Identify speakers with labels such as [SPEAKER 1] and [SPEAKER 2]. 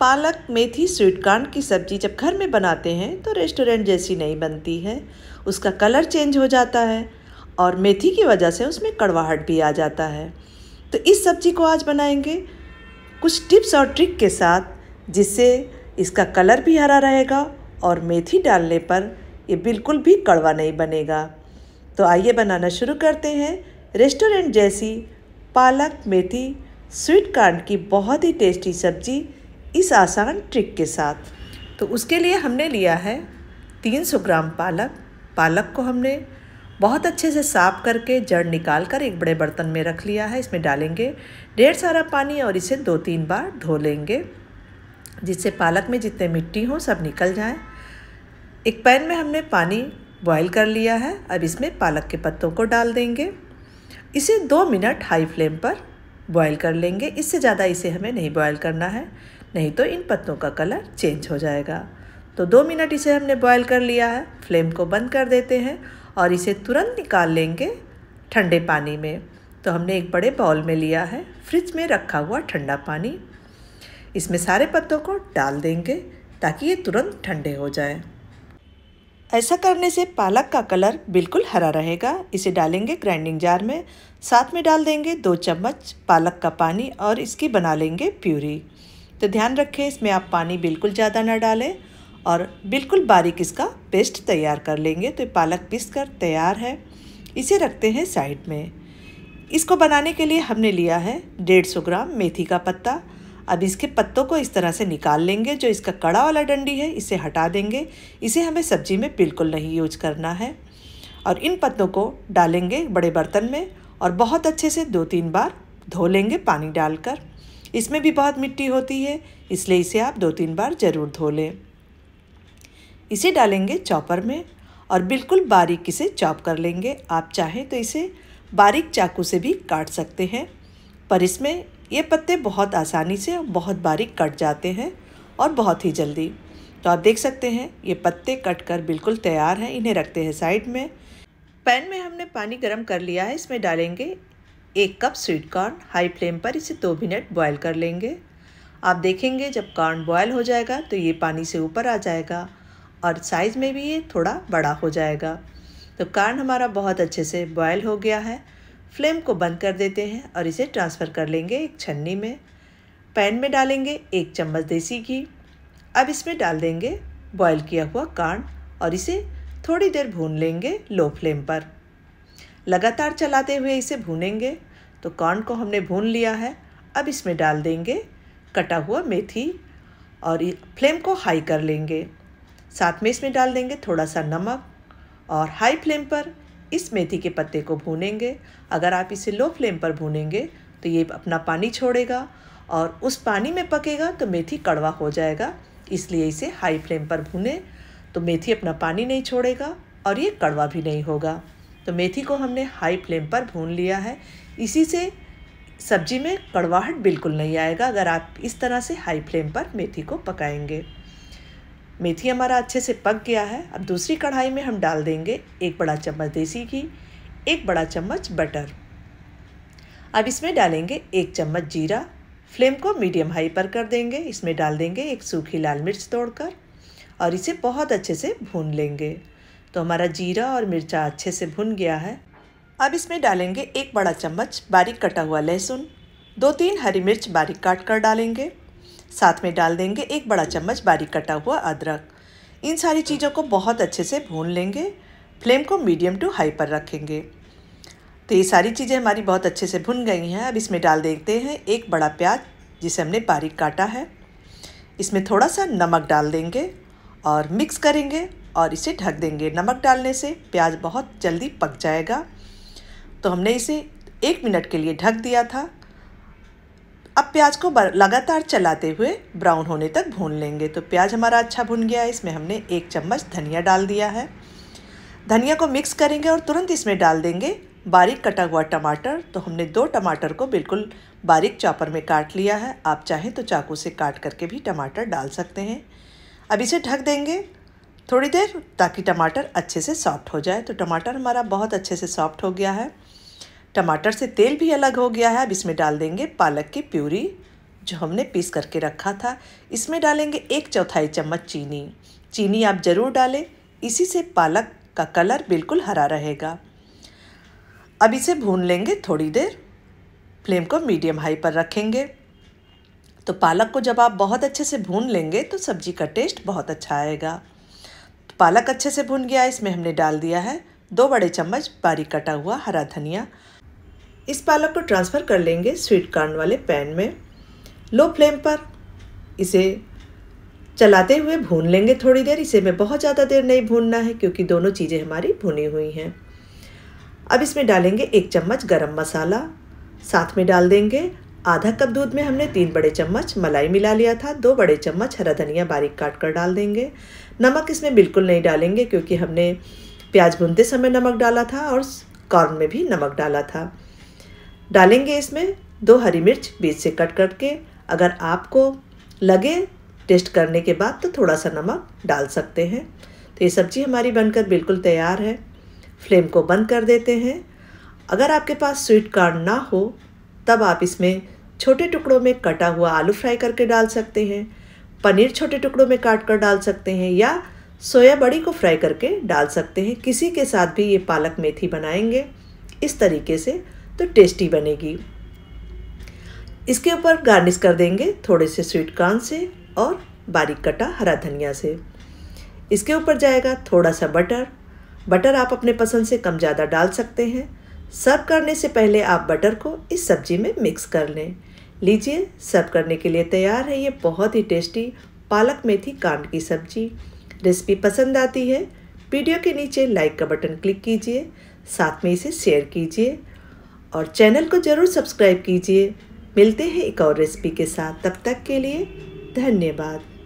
[SPEAKER 1] पालक मेथी sweet corn की सब्ज़ी जब घर में बनाते हैं तो रेस्टोरेंट जैसी नहीं बनती है उसका कलर चेंज हो जाता है और मेथी की वजह से उसमें कड़वाहट भी आ जाता है तो इस सब्ज़ी को आज बनाएंगे कुछ टिप्स और ट्रिक के साथ जिससे इसका कलर भी हरा रहेगा और मेथी डालने पर ये बिल्कुल भी कड़वा नहीं बनेगा तो आइए बनाना शुरू करते हैं रेस्टोरेंट जैसी पालक मेथी स्वीट कॉर्न की बहुत ही टेस्टी सब्ज़ी इस आसान ट्रिक के साथ तो उसके लिए हमने लिया है 300 ग्राम पालक पालक को हमने बहुत अच्छे से साफ करके जड़ निकाल कर एक बड़े बर्तन में रख लिया है इसमें डालेंगे डेढ़ सारा पानी और इसे दो तीन बार धो लेंगे जिससे पालक में जितने मिट्टी हों सब निकल जाए एक पैन में हमने पानी बॉईल कर लिया है अब इसमें पालक के पत्तों को डाल देंगे इसे दो मिनट हाई फ्लेम पर बॉईल कर लेंगे इससे ज़्यादा इसे हमें नहीं बॉईल करना है नहीं तो इन पत्तों का कलर चेंज हो जाएगा तो दो मिनट इसे हमने बॉयल कर लिया है फ्लेम को बंद कर देते हैं और इसे तुरंत निकाल लेंगे ठंडे पानी में तो हमने एक बड़े बाउल में लिया है फ्रिज में रखा हुआ ठंडा पानी इसमें सारे पत्तों को डाल देंगे ताकि ये तुरंत ठंडे हो जाए ऐसा करने से पालक का कलर बिल्कुल हरा रहेगा इसे डालेंगे ग्राइंडिंग जार में साथ में डाल देंगे दो चम्मच पालक का पानी और इसकी बना लेंगे प्यूरी तो ध्यान रखें इसमें आप पानी बिल्कुल ज़्यादा ना डालें और बिल्कुल बारीक इसका पेस्ट तैयार कर लेंगे तो पालक पीस कर तैयार है इसे रखते हैं साइड में इसको बनाने के लिए हमने लिया है डेढ़ सौ ग्राम मेथी का पत्ता अब इसके पत्तों को इस तरह से निकाल लेंगे जो इसका कड़ा वाला डंडी है इसे हटा देंगे इसे हमें सब्जी में बिल्कुल नहीं यूज करना है और इन पत्तों को डालेंगे बड़े बर्तन में और बहुत अच्छे से दो तीन बार धो लेंगे पानी डालकर इसमें भी बहुत मिट्टी होती है इसलिए इसे आप दो तीन बार ज़रूर धो लें इसे डालेंगे चॉपर में और बिल्कुल बारीक इसे चॉप कर लेंगे आप चाहें तो इसे बारीक चाकू से भी काट सकते हैं पर इसमें ये पत्ते बहुत आसानी से बहुत बारीक कट जाते हैं और बहुत ही जल्दी तो आप देख सकते हैं ये पत्ते कट कर बिल्कुल तैयार हैं इन्हें रखते हैं साइड में पैन में हमने पानी गर्म कर लिया है इसमें डालेंगे एक cup sweet corn high flame पर इसे दो मिनट बॉयल कर लेंगे आप देखेंगे जब कॉर्न बॉयल हो जाएगा तो ये पानी से ऊपर आ जाएगा और साइज़ में भी ये थोड़ा बड़ा हो जाएगा तो कॉर्न हमारा बहुत अच्छे से बॉयल हो गया है फ्लेम को बंद कर देते हैं और इसे ट्रांसफ़र कर लेंगे एक छन्नी में पैन में डालेंगे एक चम्मच देसी घी अब इसमें डाल देंगे बॉयल किया हुआ कॉर्न और इसे थोड़ी देर भून लेंगे लो फ्लेम पर लगातार चलाते हुए इसे भूनेंगे तो कॉर्न को हमने भून लिया है अब इसमें डाल देंगे कटा हुआ मेथी और फ्लेम को हाई कर लेंगे साथ में इसमें डाल देंगे थोड़ा सा नमक और हाई फ्लेम पर इस मेथी के पत्ते को भूनेंगे अगर आप इसे लो फ्लेम पर भूनेंगे तो ये अपना पानी छोड़ेगा और उस पानी में पकेगा तो मेथी कड़वा हो जाएगा इसलिए इसे हाई फ्लेम पर भूने तो मेथी अपना पानी नहीं छोड़ेगा और ये कड़वा भी नहीं होगा तो मेथी को हमने हाई फ्लेम पर भून लिया है इसी से सब्जी में कड़वाहट बिल्कुल नहीं आएगा अगर आप इस तरह से हाई फ्लेम पर मेथी को पकाएंगे मेथी हमारा अच्छे से पक गया है अब दूसरी कढ़ाई में हम डाल देंगे एक बड़ा चम्मच देसी घी एक बड़ा चम्मच बटर अब इसमें डालेंगे एक चम्मच जीरा फ्लेम को मीडियम हाई पर कर देंगे इसमें डाल देंगे एक सूखी लाल मिर्च तोड़कर और इसे बहुत अच्छे से भून लेंगे तो हमारा जीरा और मिर्चा अच्छे से भुन गया है अब इसमें डालेंगे एक बड़ा चम्मच बारीक कटा हुआ लहसुन दो तीन हरी मिर्च बारीक काट कर डालेंगे साथ में डाल देंगे एक बड़ा चम्मच बारीक कटा हुआ अदरक इन सारी चीज़ों को बहुत अच्छे से भून लेंगे फ्लेम को मीडियम टू हाई पर रखेंगे तो ये सारी चीज़ें हमारी बहुत अच्छे से भुन गई हैं अब इसमें डाल देते हैं एक बड़ा प्याज जिसे हमने बारीक काटा है इसमें थोड़ा सा नमक डाल देंगे और मिक्स करेंगे और इसे ढक देंगे नमक डालने से प्याज बहुत जल्दी पक जाएगा तो हमने इसे एक मिनट के लिए ढक दिया था अब प्याज को लगातार चलाते हुए ब्राउन होने तक भून लेंगे तो प्याज हमारा अच्छा भुन गया है इसमें हमने एक चम्मच धनिया डाल दिया है धनिया को मिक्स करेंगे और तुरंत इसमें डाल देंगे बारीक कटा हुआ टमाटर तो हमने दो टमाटर को बिल्कुल बारीक चॉपर में काट लिया है आप चाहें तो चाकू से काट करके भी टमाटर डाल सकते हैं अब इसे ढक देंगे थोड़ी देर ताकि टमाटर अच्छे से सॉफ्ट हो जाए तो टमाटर हमारा बहुत अच्छे से सॉफ्ट हो गया है टमाटर से तेल भी अलग हो गया है अब इसमें डाल देंगे पालक की प्यूरी जो हमने पीस करके रखा था इसमें डालेंगे एक चौथाई चम्मच चीनी चीनी आप ज़रूर डालें इसी से पालक का कलर बिल्कुल हरा रहेगा अब इसे भून लेंगे थोड़ी देर फ्लेम को मीडियम हाई पर रखेंगे तो पालक को जब आप बहुत अच्छे से भून लेंगे तो सब्ज़ी का टेस्ट बहुत अच्छा आएगा पालक अच्छे से भुन गया इसमें हमने डाल दिया है दो बड़े चम्मच बारीक कटा हुआ हरा धनिया इस पालक को ट्रांसफ़र कर लेंगे स्वीट कॉर्न वाले पैन में लो फ्लेम पर इसे चलाते हुए भून लेंगे थोड़ी देर इसे में बहुत ज़्यादा देर नहीं भूनना है क्योंकि दोनों चीज़ें हमारी भुनी हुई हैं अब इसमें डालेंगे एक चम्मच गरम मसाला साथ में डाल देंगे आधा कप दूध में हमने तीन बड़े चम्मच मलाई मिला लिया था दो बड़े चम्मच हरा धनिया बारीक काट कर डाल देंगे नमक इसमें बिल्कुल नहीं डालेंगे क्योंकि हमने प्याज भूनते समय नमक डाला था और कॉर्न में भी नमक डाला था डालेंगे इसमें दो हरी मिर्च बीच से कट करके अगर आपको लगे टेस्ट करने के बाद तो थोड़ा सा नमक डाल सकते हैं तो ये सब्ज़ी हमारी बनकर बिल्कुल तैयार है फ्लेम को बंद कर देते हैं अगर आपके पास स्वीट कार्ड ना हो तब आप इसमें छोटे टुकड़ों में कटा हुआ आलू फ्राई करके डाल सकते हैं पनीर छोटे टुकड़ों में काट कर डाल सकते हैं या सोया बड़ी को फ्राई करके डाल सकते हैं किसी के साथ भी ये पालक मेथी बनाएंगे इस तरीके से तो टेस्टी बनेगी इसके ऊपर गार्निश कर देंगे थोड़े से स्वीट कॉर्न से और बारीक कटा हरा धनिया से इसके ऊपर जाएगा थोड़ा सा बटर बटर आप अपने पसंद से कम ज़्यादा डाल सकते हैं सर्व करने से पहले आप बटर को इस सब्जी में मिक्स कर लें लीजिए सर्व करने के लिए तैयार है ये बहुत ही टेस्टी पालक मेथी कांड की सब्जी रेसिपी पसंद आती है वीडियो के नीचे लाइक का बटन क्लिक कीजिए साथ में इसे शेयर कीजिए और चैनल को ज़रूर सब्सक्राइब कीजिए मिलते हैं एक और रेसिपी के साथ तब तक के लिए धन्यवाद